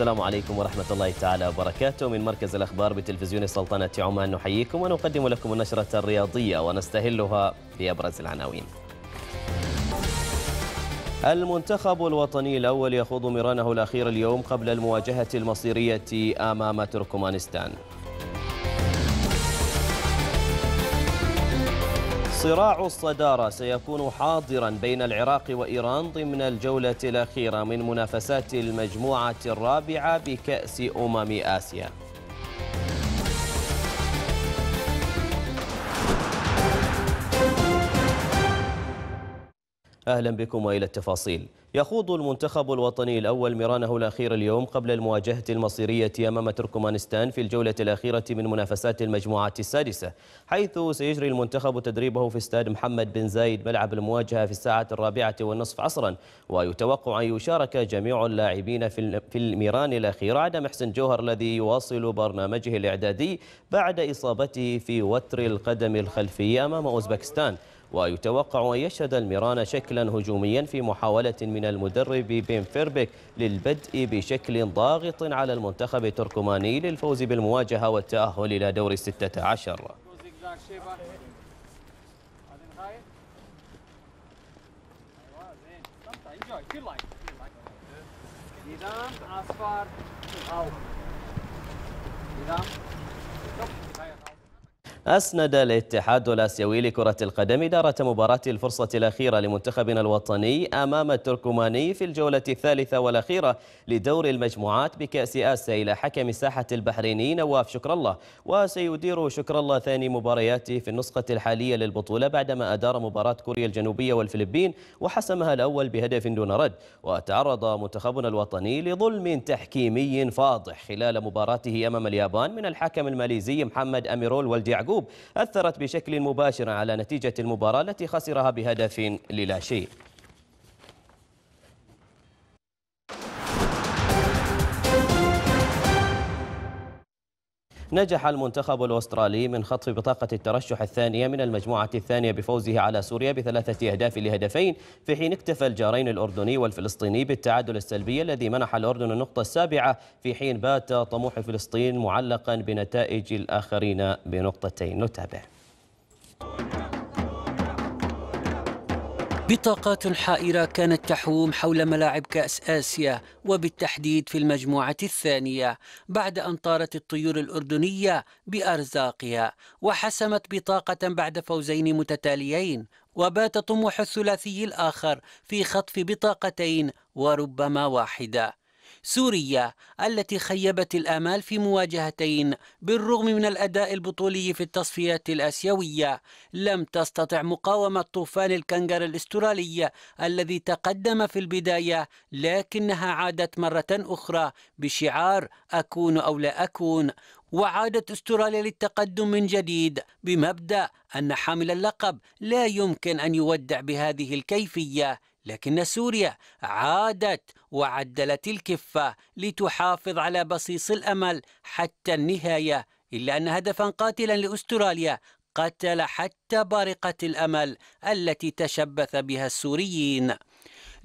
السلام عليكم ورحمة الله تعالى وبركاته من مركز الأخبار بتلفزيون سلطنة عمان نحييكم ونقدم لكم النشرة الرياضية ونستهلها بأبرز العناوين المنتخب الوطني الأول يخوض مرانه الأخير اليوم قبل المواجهة المصيرية أمام تركمانستان صراع الصدارة سيكون حاضرا بين العراق وإيران ضمن الجولة الأخيرة من منافسات المجموعة الرابعة بكأس أمم آسيا أهلا بكم وإلى التفاصيل يخوض المنتخب الوطني الأول مرانه الأخير اليوم قبل المواجهة المصيرية أمام تركمانستان في الجولة الأخيرة من منافسات المجموعة السادسة حيث سيجري المنتخب تدريبه في استاد محمد بن زايد ملعب المواجهة في الساعة الرابعة والنصف عصرا ويتوقع أن يشارك جميع اللاعبين في الميران الأخير عدم محسن جوهر الذي يواصل برنامجه الإعدادي بعد إصابته في وتر القدم الخلفي أمام أوزبكستان ويتوقع أن يشهد الميران شكلا هجوميا في محاولة من المدرب بين فيربك للبدء بشكل ضاغط على المنتخب التركماني للفوز بالمواجهة والتأهل إلى دور الستة عشر نظام أصفر أو نظام أسند الاتحاد الآسيوي لكرة القدم إدارة مباراة الفرصة الأخيرة لمنتخبنا الوطني أمام التركماني في الجولة الثالثة والأخيرة لدور المجموعات بكأس آسيا إلى حكم ساحة البحريني نواف شكر الله وسيدير شكر الله ثاني مبارياته في النسخة الحالية للبطولة بعدما أدار مباراة كوريا الجنوبية والفلبين وحسمها الأول بهدف دون رد وتعرض منتخبنا الوطني لظلم تحكيمي فاضح خلال مباراته أمام اليابان من الحكم الماليزي محمد أميرول والديعقوب أثرت بشكل مباشر على نتيجة المباراة التي خسرها بهدف للا شيء نجح المنتخب الأسترالي من خطف بطاقة الترشح الثانية من المجموعة الثانية بفوزه على سوريا بثلاثة أهداف لهدفين في حين اكتفى الجارين الأردني والفلسطيني بالتعادل السلبي الذي منح الأردن النقطة السابعة في حين بات طموح فلسطين معلقا بنتائج الآخرين بنقطتين نتابع بطاقات حائرة كانت تحوم حول ملاعب كأس آسيا وبالتحديد في المجموعة الثانية بعد أن طارت الطيور الأردنية بأرزاقها وحسمت بطاقة بعد فوزين متتاليين وبات طموح الثلاثي الآخر في خطف بطاقتين وربما واحدة سوريا التي خيبت الآمال في مواجهتين بالرغم من الأداء البطولي في التصفيات الآسيوية لم تستطع مقاومة طوفان الكنغر الأسترالي الذي تقدم في البداية لكنها عادت مرة أخرى بشعار أكون أو لا أكون وعادت استراليا للتقدم من جديد بمبدا ان حامل اللقب لا يمكن ان يودع بهذه الكيفيه لكن سوريا عادت وعدلت الكفة لتحافظ على بصيص الأمل حتى النهاية إلا أن هدفا قاتلا لأستراليا قتل حتى بارقة الأمل التي تشبث بها السوريين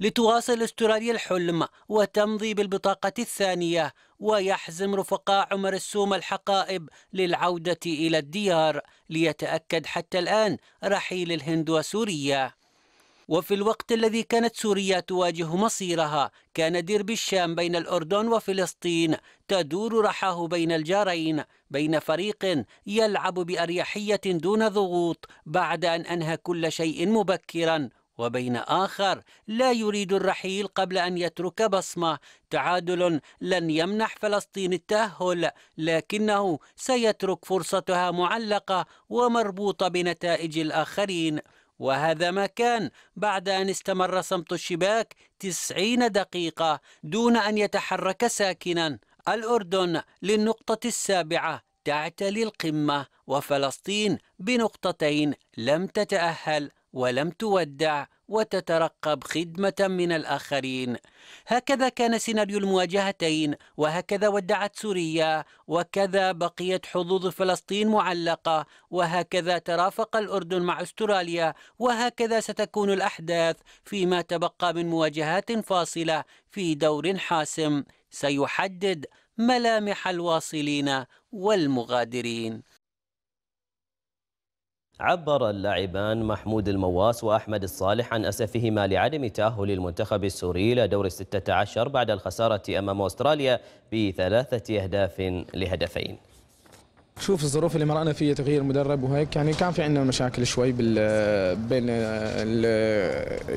لتواصل استراليا الحلم وتمضي بالبطاقة الثانية ويحزم رفقاء عمر السوم الحقائب للعودة إلى الديار ليتأكد حتى الآن رحيل الهند وسوريا وفي الوقت الذي كانت سوريا تواجه مصيرها كان درب الشام بين الأردن وفلسطين تدور رحاه بين الجارين بين فريق يلعب بأريحية دون ضغوط بعد أن أنهى كل شيء مبكرا وبين آخر لا يريد الرحيل قبل أن يترك بصمة تعادل لن يمنح فلسطين التأهل لكنه سيترك فرصتها معلقة ومربوطة بنتائج الآخرين وهذا ما كان بعد أن استمر صمت الشباك تسعين دقيقة دون أن يتحرك ساكنا الأردن للنقطة السابعة تعتلي القمة وفلسطين بنقطتين لم تتأهل ولم تودع وتترقب خدمة من الآخرين هكذا كان سيناريو المواجهتين وهكذا ودعت سوريا وكذا بقيت حظوظ فلسطين معلقة وهكذا ترافق الأردن مع أستراليا وهكذا ستكون الأحداث فيما تبقى من مواجهات فاصلة في دور حاسم سيحدد ملامح الواصلين والمغادرين عبر اللاعبان محمود المواس وأحمد الصالح عن أسفهما لعدم تأهل المنتخب السوري إلى دور الستة عشر بعد الخسارة أمام أستراليا بثلاثة أهداف لهدفين شوف الظروف اللي مرقنا فيها تغيير مدرب وهيك يعني كان في عندنا مشاكل شوي بال بين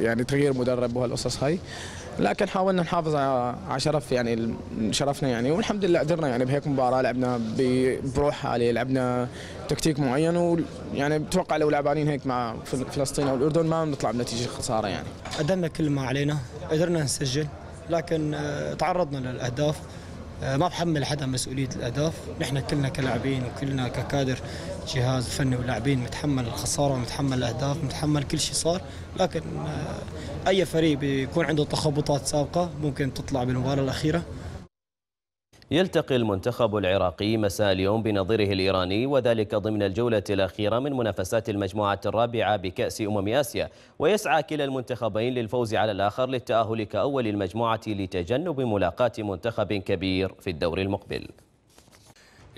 يعني تغيير مدرب وهالقصص هاي لكن حاولنا نحافظ على شرف يعني شرفنا يعني والحمد لله قدرنا يعني بهيك مباراه لعبنا بروح عاليه لعبنا تكتيك معين ويعني بتوقع لو لعبانين هيك مع فلسطين او الاردن ما بنطلع بنتيجه خساره يعني ادنا كل ما علينا قدرنا نسجل لكن آه، تعرضنا للاهداف آه، ما بحمل حدا مسؤوليه الاهداف نحن كلنا كلاعبين وكلنا ككادر جهاز فني ولاعبين متحمل الخساره ومتحمل الاهداف متحمل كل شيء صار لكن آه، اي فريق بيكون عنده تخبطات سابقه ممكن تطلع بالمباراه الاخيره يلتقي المنتخب العراقي مساء اليوم بنظيره الإيراني وذلك ضمن الجولة الأخيرة من منافسات المجموعة الرابعة بكأس أمم آسيا ويسعى كلا المنتخبين للفوز على الآخر للتأهل كأول المجموعة لتجنب ملاقاة منتخب كبير في الدور المقبل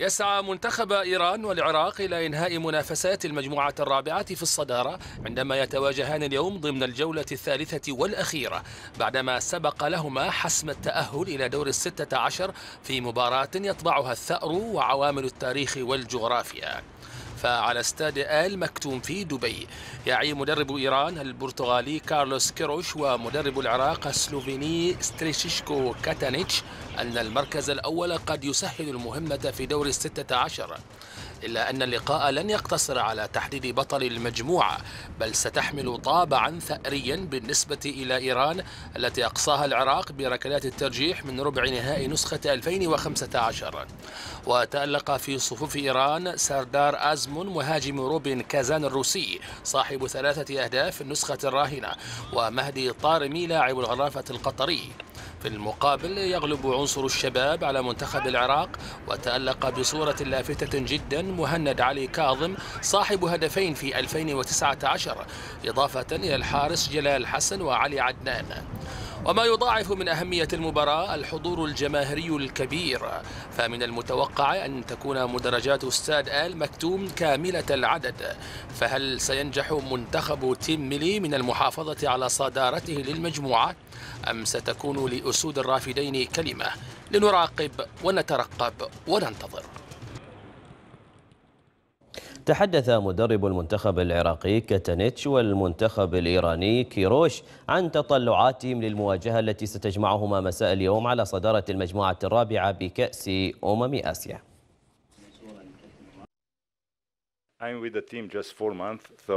يسعى منتخب إيران والعراق إلى إنهاء منافسات المجموعة الرابعة في الصدارة عندما يتواجهان اليوم ضمن الجولة الثالثة والأخيرة بعدما سبق لهما حسم التأهل إلى دور الستة عشر في مباراة يطبعها الثأر وعوامل التاريخ والجغرافيا فعلى استاد آل مكتوم في دبي يعي مدرب إيران البرتغالي كارلوس كيروش ومدرب العراق السلوفيني ستريشيشكو كاتانيتش أن المركز الأول قد يسهل المهمة في دور الستة عشر إلا أن اللقاء لن يقتصر على تحديد بطل المجموعة بل ستحمل طابعا ثأريا بالنسبة إلى إيران التي أقصاها العراق بركلات الترجيح من ربع نهائي نسخة 2015 وتألق في صفوف إيران سردار أزمون مهاجم روبن كازان الروسي صاحب ثلاثة أهداف في النسخة الراهنة ومهدي طارمي لاعب الغرافة القطري في المقابل يغلب عنصر الشباب على منتخب العراق وتألق بصورة لافتة جدا مهند علي كاظم صاحب هدفين في 2019 إضافة إلى الحارس جلال حسن وعلي عدنان وما يضاعف من أهمية المباراة الحضور الجماهيري الكبير فمن المتوقع أن تكون مدرجات استاد آل مكتوم كاملة العدد فهل سينجح منتخب تيم ميلي من المحافظة على صدارته للمجموعة أم ستكون لأسود الرافدين كلمة لنراقب ونترقب وننتظر تحدث مدرب المنتخب العراقي كتنيتش والمنتخب الإيراني كيروش عن تطلعاتهم للمواجهة التي ستجمعهما مساء اليوم على صدارة المجموعة الرابعة بكأس أمم آسيا Uh,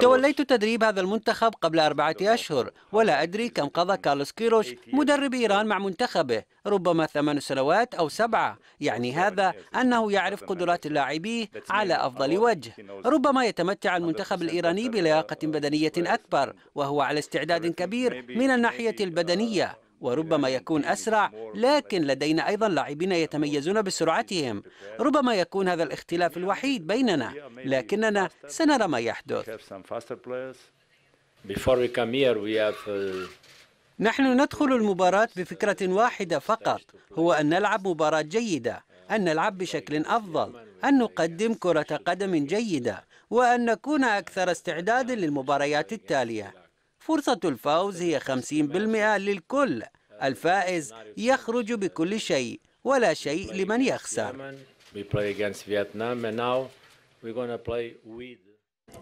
توليت تدريب هذا المنتخب قبل أربعة أشهر ولا أدري كم قضى كارلوس كيروش مدرب إيران مع منتخبه ربما ثمان سنوات أو سبعة يعني هذا أنه يعرف قدرات اللاعبين على أفضل وجه ربما يتمتع المنتخب الإيراني بلياقة uh, بدنية أكبر وهو على استعداد كبير من الناحية uh, البدنية وربما يكون أسرع لكن لدينا أيضا لاعبين يتميزون بسرعتهم ربما يكون هذا الاختلاف الوحيد بيننا لكننا سنرى ما يحدث uh, نحن ندخل المباراة بفكرة واحدة فقط هو أن نلعب مباراة جيدة أن نلعب بشكل أفضل أن نقدم كرة قدم جيدة وأن نكون أكثر استعداد للمباريات التالية فرصة الفوز هي 50% للكل الفائز يخرج بكل شيء ولا شيء لمن يخسر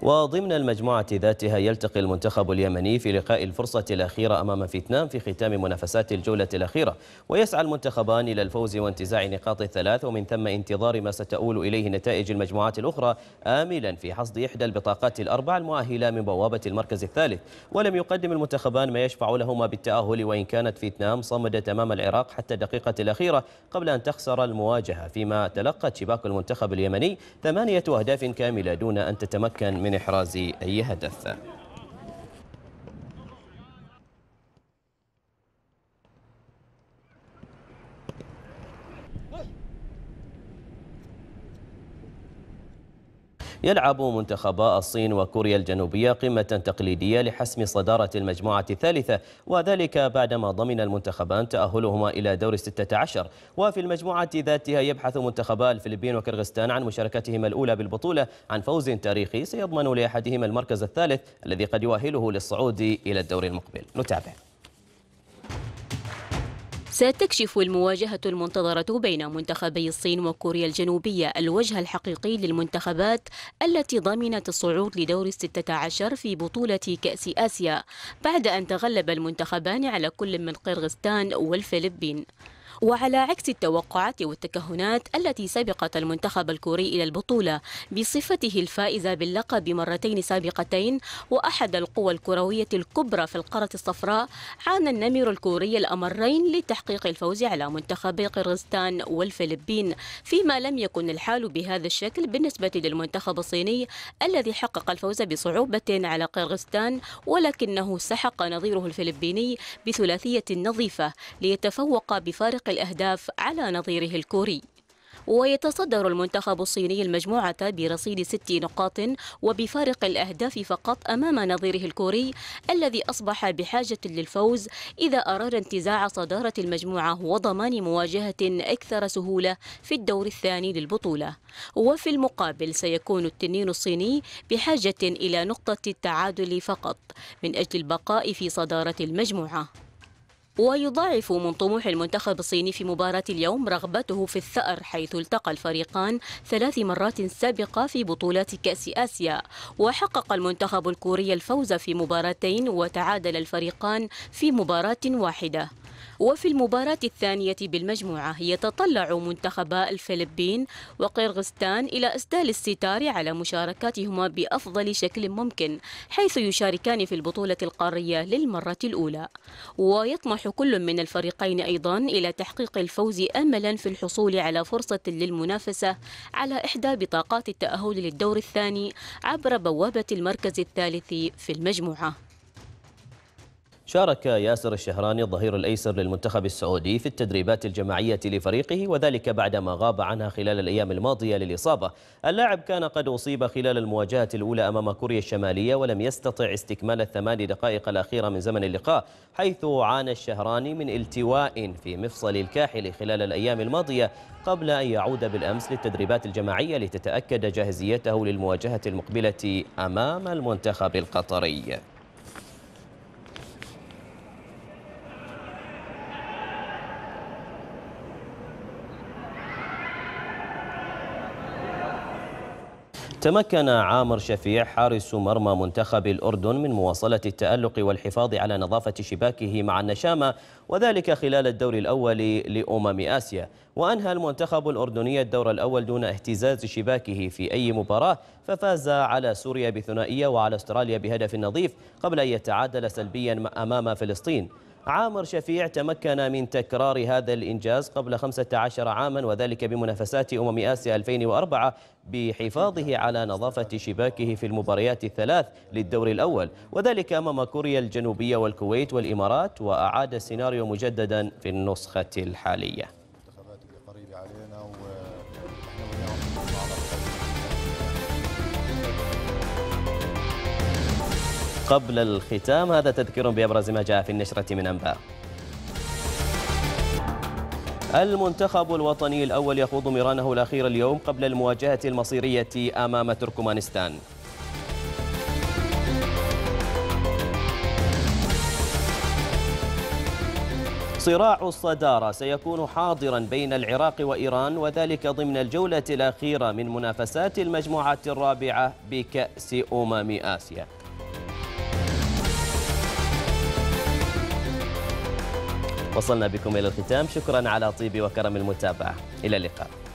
وضمن المجموعة ذاتها يلتقي المنتخب اليمني في لقاء الفرصة الأخيرة أمام فيتنام في ختام منافسات الجولة الأخيرة ويسعى المنتخبان إلى الفوز وانتزاع نقاط الثلاث ومن ثم انتظار ما ستؤول إليه نتائج المجموعات الأخرى آملا في حصد إحدى البطاقات الأربع المؤهلة من بوابة المركز الثالث ولم يقدم المنتخبان ما يشفع لهما بالتأهل وإن كانت فيتنام صمدت أمام العراق حتى الدقيقة الأخيرة قبل أن تخسر المواجهة فيما تلقت شباك المنتخب اليمني ثمانية أهداف كاملة دون أن تتمكن من إحراز أي هدف يلعب منتخبا الصين وكوريا الجنوبية قمة تقليدية لحسم صدارة المجموعة الثالثة وذلك بعدما ضمن المنتخبان تأهلهما إلى دور 16 وفي المجموعة ذاتها يبحث منتخبا الفلبين وكرغستان عن مشاركتهما الأولى بالبطولة عن فوز تاريخي سيضمن لأحدهما المركز الثالث الذي قد يؤهله للصعود إلى الدور المقبل نتابع ستكشف المواجهة المنتظرة بين منتخبي الصين وكوريا الجنوبية الوجه الحقيقي للمنتخبات التي ضمنت الصعود لدور الستة عشر في بطولة كأس آسيا بعد أن تغلب المنتخبان على كل من قرغستان والفلبين وعلى عكس التوقعات والتكهنات التي سبقت المنتخب الكوري إلى البطولة بصفته الفائزة باللقب مرتين سابقتين وأحد القوى الكروية الكبرى في القارة الصفراء عانى النمر الكوري الأمرين لتحقيق الفوز على منتخبي قرغستان والفلبين فيما لم يكن الحال بهذا الشكل بالنسبة للمنتخب الصيني الذي حقق الفوز بصعوبة على قرغستان ولكنه سحق نظيره الفلبيني بثلاثية نظيفة ليتفوق بفارق الأهداف على نظيره الكوري ويتصدر المنتخب الصيني المجموعة برصيد ست نقاط وبفارق الأهداف فقط أمام نظيره الكوري الذي أصبح بحاجة للفوز إذا أراد انتزاع صدارة المجموعة وضمان مواجهة أكثر سهولة في الدور الثاني للبطولة وفي المقابل سيكون التنين الصيني بحاجة إلى نقطة التعادل فقط من أجل البقاء في صدارة المجموعة ويضاعف من طموح المنتخب الصيني في مباراة اليوم رغبته في الثأر حيث التقى الفريقان ثلاث مرات سابقة في بطولات كأس آسيا وحقق المنتخب الكوري الفوز في مباراتين وتعادل الفريقان في مباراة واحدة وفي المباراة الثانية بالمجموعة يتطلع منتخبا الفلبين وقرغستان إلى إسدال الستار على مشاركاتهما بأفضل شكل ممكن حيث يشاركان في البطولة القارية للمرة الأولى ويطمح كل من الفريقين أيضا إلى تحقيق الفوز أملا في الحصول على فرصة للمنافسة على إحدى بطاقات التأهل للدور الثاني عبر بوابة المركز الثالث في المجموعة شارك ياسر الشهراني الظهير الأيسر للمنتخب السعودي في التدريبات الجماعية لفريقه وذلك بعدما غاب عنها خلال الأيام الماضية للإصابة اللاعب كان قد أصيب خلال المواجهة الأولى أمام كوريا الشمالية ولم يستطع استكمال الثمان دقائق الأخيرة من زمن اللقاء حيث عانى الشهراني من التواء في مفصل الكاحل خلال الأيام الماضية قبل أن يعود بالأمس للتدريبات الجماعية لتتأكد جاهزيته للمواجهة المقبلة أمام المنتخب القطري تمكن عامر شفيع حارس مرمى منتخب الأردن من مواصلة التألق والحفاظ على نظافة شباكه مع النشامة وذلك خلال الدور الأول لأمم آسيا وأنهى المنتخب الأردني الدور الأول دون اهتزاز شباكه في أي مباراة ففاز على سوريا بثنائية وعلى استراليا بهدف نظيف قبل أن يتعادل سلبيا أمام فلسطين عامر شفيع تمكن من تكرار هذا الإنجاز قبل 15 عاما وذلك بمنافسات أمم آسيا 2004 بحفاظه على نظافة شباكه في المباريات الثلاث للدور الأول وذلك أمام كوريا الجنوبية والكويت والإمارات وأعاد السيناريو مجددا في النسخة الحالية قبل الختام هذا تذكير بأبرز ما جاء في النشرة من أنباء المنتخب الوطني الأول يخوض ميرانه الأخير اليوم قبل المواجهة المصيرية أمام تركمانستان صراع الصدارة سيكون حاضرا بين العراق وإيران وذلك ضمن الجولة الأخيرة من منافسات المجموعة الرابعة بكأس أمم آسيا وصلنا بكم إلى الختام شكرا على طيب وكرم المتابعة إلى اللقاء